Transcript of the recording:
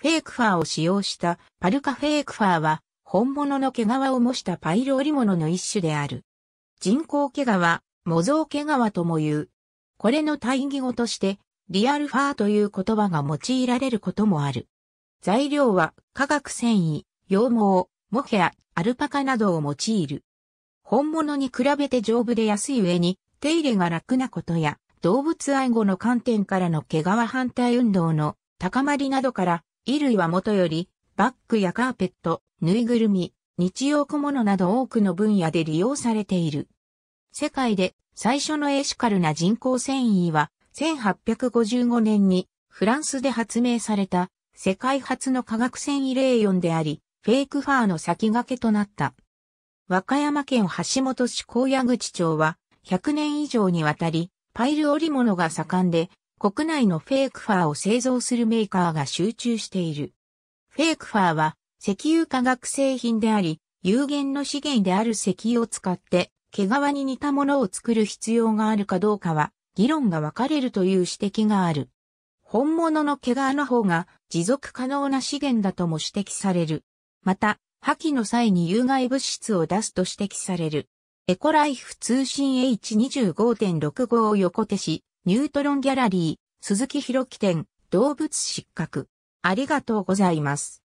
フェイクファーを使用したパルカフェイクファーは本物の毛皮を模したパイル織物の一種である。人工毛皮、模造毛皮とも言う。これの対義語としてリアルファーという言葉が用いられることもある。材料は化学繊維、羊毛、モヘア、アルパカなどを用いる。本物に比べて丈夫で安い上に手入れが楽なことや動物愛護の観点からの毛皮反対運動の高まりなどから衣類はもとより、バッグやカーペット、ぬいぐるみ、日用小物など多くの分野で利用されている。世界で最初のエシカルな人工繊維は1855年にフランスで発明された世界初の化学繊維レーヨンであり、フェイクファーの先駆けとなった。和歌山県橋本市高野口町は100年以上にわたりパイル織物が盛んで国内のフェイクファーを製造するメーカーが集中している。フェイクファーは石油化学製品であり、有限の資源である石油を使って毛皮に似たものを作る必要があるかどうかは議論が分かれるという指摘がある。本物の毛皮の方が持続可能な資源だとも指摘される。また、破棄の際に有害物質を出すと指摘される。エコライフ通信 H25.65 横手し、ニュートロンギャラリー、鈴木博樹店、動物失格。ありがとうございます。